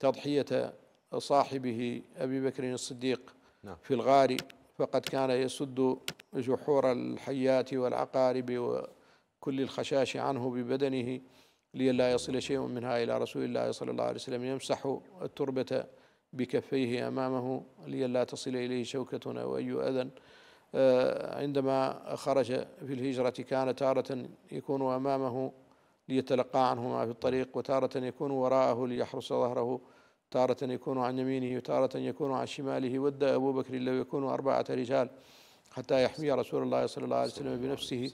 تضحية صاحبه أبي بكر الصديق نعم. في الغار فقد كان يسد جحور الحيات والعقارب وكل الخشاش عنه ببدنه لئلا يصل شيء منها إلى رسول الله صلى الله عليه وسلم يمسح التربة بكفيه أمامه لئلا تصل إليه شوكة أو أي أذى آه، عندما خرج في الهجرة كان تارة يكون أمامه ليتلقى عنه ما في الطريق وتارة يكون وراءه ليحرس ظهره تارة يكون عن يمينه وتارة يكون عن شماله ود أبو بكر لو يكون أربعة رجال حتى يحمي رسول الله صلى الله عليه وسلم بنفسه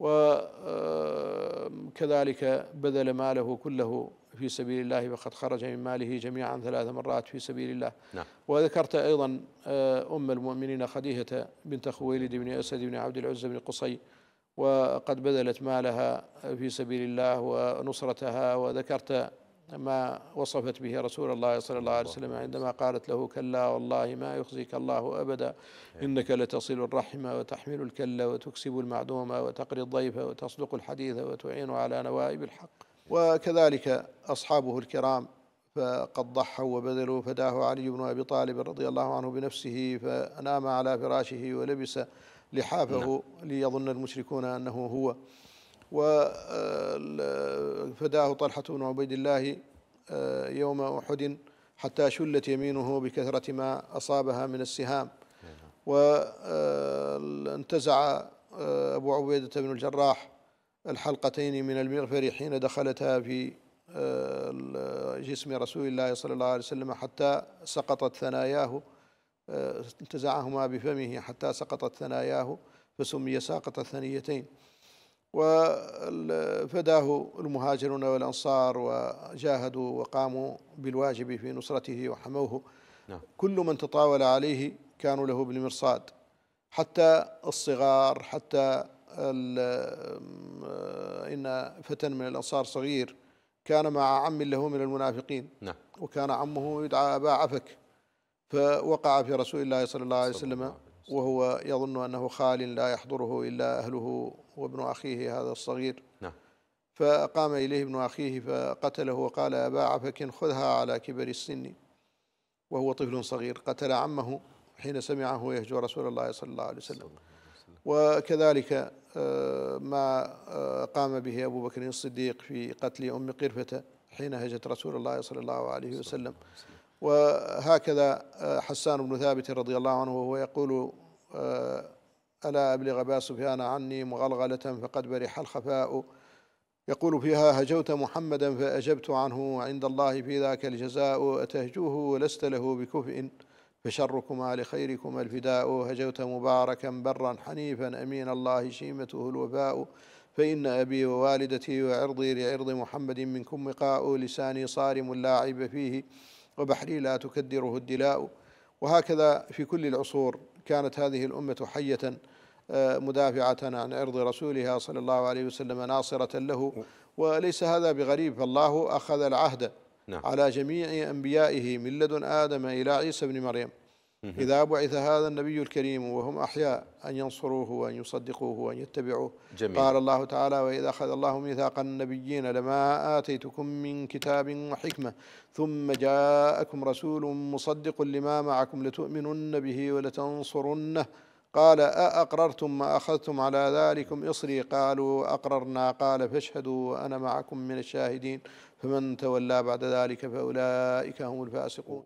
وكذلك بذل ماله كله في سبيل الله فقد خرج من ماله جميعا ثلاث مرات في سبيل الله نعم. وذكرت أيضا أم المؤمنين خديجة بنت خويلد بن أسد بن عبد العزة بن قصي وقد بذلت مالها في سبيل الله ونصرتها وذكرت ما وصفت به رسول الله صلى الله عليه وسلم عندما قالت له كلا والله ما يخزيك الله أبدا إنك لتصل الرحم وتحمل الكلة وتكسب المعدوم وتقري الضيف وتصدق الحديث وتعين على نوائب الحق وكذلك أصحابه الكرام فقد ضحوا وبذلوا فداه علي بن أبي طالب رضي الله عنه بنفسه فنام على فراشه ولبس لحافه نعم. ليظن المشركون أنه هو وفداه طلحة بن عبيد الله آه، يوم أحد حتى شلت يمينه بكثرة ما أصابها من السهام نعم. وانتزع آه، آه، أبو عبيدة بن الجراح الحلقتين من المغفر حين دخلتا في جسم رسول الله صلى الله عليه وسلم حتى سقطت ثناياه انتزعهما بفمه حتى سقطت ثناياه فسمي ساقط الثنيتين وفداه المهاجرون والأنصار وجاهدوا وقاموا بالواجب في نصرته وحموه نعم. كل من تطاول عليه كانوا له بالمرصاد حتى الصغار حتى إن فتى من الأنصار صغير كان مع عم له من المنافقين نعم. وكان عمه يدعى أبا عفك فوقع في رسول الله صلى الله عليه وسلم وهو يظن أنه خال لا يحضره إلا أهله وابن أخيه هذا الصغير نعم فقام إليه ابن أخيه فقتله وقال أبا عفك خذها على كبر السن وهو طفل صغير قتل عمه حين سمعه يهجو رسول الله صلى الله عليه وسلم وكذلك آه، ما آه، قام به أبو بكر الصديق في قتل أم قرفة حين هجت رسول الله صلى الله عليه وسلم وهكذا آه، حسان بن ثابت رضي الله عنه وهو يقول آه، ألا أبلغ أبا سفيان عني مغلغلة فقد برح الخفاء يقول فيها هجوت محمدا فأجبت عنه عند الله في ذاك الجزاء أتهجوه ولست له بكفء فشركما لخيركما الفداء هجوت مباركا برا حنيفا أمين الله شيمته الوفاء فإن أبي ووالدتي وعرضي لعرض محمد منكم مقاء لساني صارم لا عيب فيه وبحري لا تكدره الدلاء وهكذا في كل العصور كانت هذه الأمة حية آه، مدافعة عن عرض رسولها صلى الله عليه وسلم ناصرة له وليس هذا بغريب فالله أخذ العهد نعم. على جميع أنبيائه من لدن آدم إلى عيسى بن مريم إذا بعث هذا النبي الكريم وهم أحياء أن ينصروه وأن يصدقوه وأن يتبعوه جميل. قال الله تعالى وإذا أخذ الله ميثاق النبيين لما آتيتكم من كتاب وحكمة ثم جاءكم رسول مصدق لما معكم لتؤمنن به ولتنصرنه قال أأقررتم ما أخذتم على ذلكم إصري قالوا أقررنا قال فاشهدوا وأنا معكم من الشاهدين فمن تولى بعد ذلك فأولئك هم الفاسقون